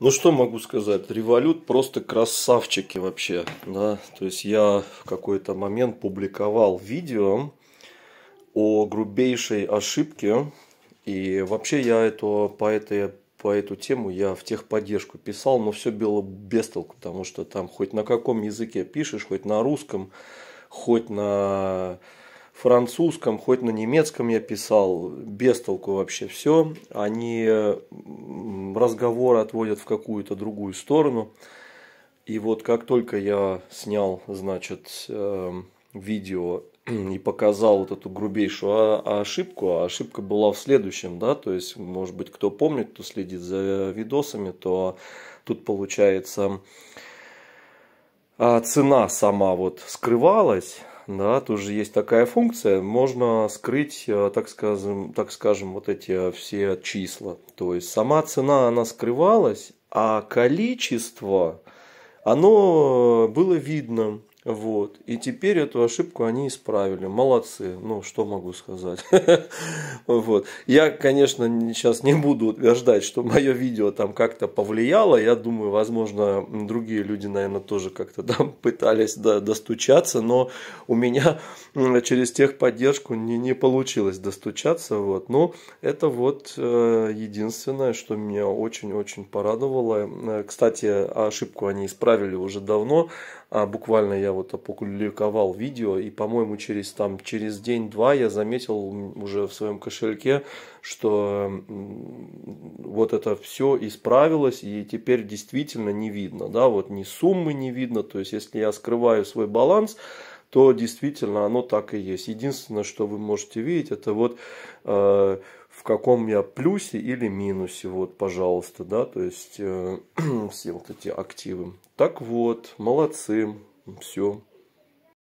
Ну что могу сказать, Револют просто красавчики вообще, да, то есть я в какой-то момент публиковал видео о грубейшей ошибке, и вообще я это по, этой, по эту тему я в техподдержку писал, но все было без толку, потому что там хоть на каком языке пишешь, хоть на русском, хоть на французском, хоть на немецком я писал, без толку вообще все. Они разговор отводят в какую-то другую сторону. И вот как только я снял, значит, эм, видео и показал вот эту грубейшую ошибку, а ошибка была в следующем, да, то есть, может быть, кто помнит, кто следит за видосами, то тут получается а, цена сама вот скрывалась, да, тоже есть такая функция, можно скрыть, э, так скажем, так скажем, вот эти э, все числа. То есть сама цена, она скрывалась, а количество, оно э, было видно. Вот. И теперь эту ошибку они исправили. Молодцы. Ну, что могу сказать. вот. Я, конечно, сейчас не буду утверждать, что мое видео там как-то повлияло. Я думаю, возможно, другие люди, наверное, тоже как-то там пытались да, достучаться. Но у меня через техподдержку не, не получилось достучаться. Вот. Но это вот э, единственное, что меня очень-очень порадовало. Э, кстати, ошибку они исправили уже давно. А буквально я вот опубликовал видео, и, по-моему, через, там, через день-два я заметил уже в своем кошельке, что вот это все исправилось, и теперь действительно не видно, да, вот ни суммы не видно, то есть если я скрываю свой баланс, то действительно оно так и есть. Единственное, что вы можете видеть, это вот э, в каком я плюсе или минусе, вот, пожалуйста, да, то есть э, все вот эти активы. Так вот, молодцы. Все.